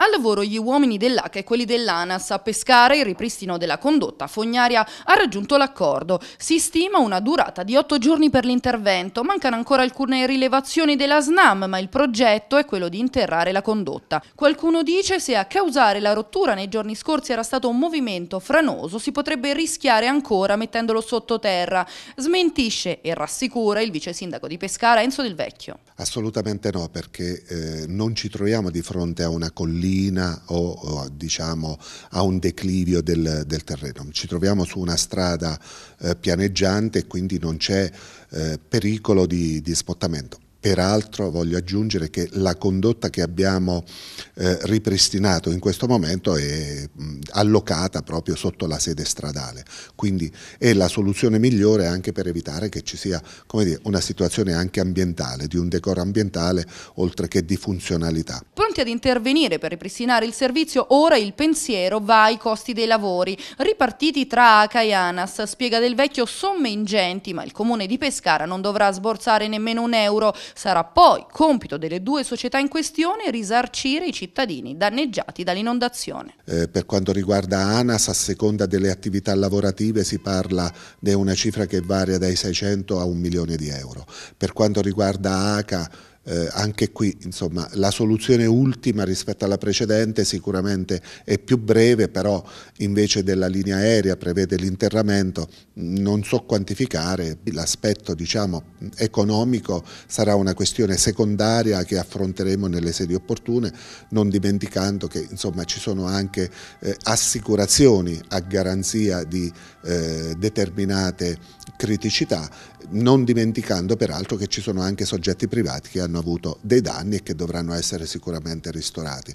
Al lavoro gli uomini dell'AC e quelli dell'ANAS a pescare il ripristino della condotta fognaria ha raggiunto l'accordo. Si stima una durata di otto giorni per l'intervento. Mancano ancora alcune rilevazioni della SNAM, ma il progetto è quello di interrare la condotta. Qualcuno dice se a causare la rottura nei giorni scorsi era stato un movimento franoso, si potrebbe rischiare ancora mettendolo sottoterra. Smentisce e rassicura il vice sindaco di Pescara Enzo Del Vecchio. Assolutamente no, perché eh, non ci troviamo di fronte a una collina o, o diciamo, a un declivio del, del, terreno, ci troviamo su una strada eh, pianeggiante e quindi non c'è eh, pericolo di, di spottamento. Peraltro voglio aggiungere che la condotta che abbiamo eh, ripristinato in questo momento è mh, allocata proprio sotto la sede stradale, quindi è la soluzione migliore anche per evitare che ci sia dire, una situazione anche ambientale, di un decoro ambientale oltre che di funzionalità. Pronti ad intervenire per ripristinare il servizio, ora il pensiero va ai costi dei lavori, ripartiti tra ACA e ANAS, spiega del vecchio somme ingenti, ma il comune di Pescara non dovrà sborsare nemmeno un euro Sarà poi compito delle due società in questione risarcire i cittadini danneggiati dall'inondazione. Eh, per quanto riguarda ANAS, a seconda delle attività lavorative si parla di una cifra che varia dai 600 a 1 milione di euro. Per quanto riguarda ACA, eh, anche qui insomma, la soluzione ultima rispetto alla precedente sicuramente è più breve, però invece della linea aerea prevede l'interramento, non so quantificare, l'aspetto diciamo, economico sarà una questione secondaria che affronteremo nelle sedi opportune, non dimenticando che insomma, ci sono anche eh, assicurazioni a garanzia di eh, determinate criticità, non dimenticando peraltro che ci sono anche soggetti privati che hanno avuto dei danni e che dovranno essere sicuramente ristorati.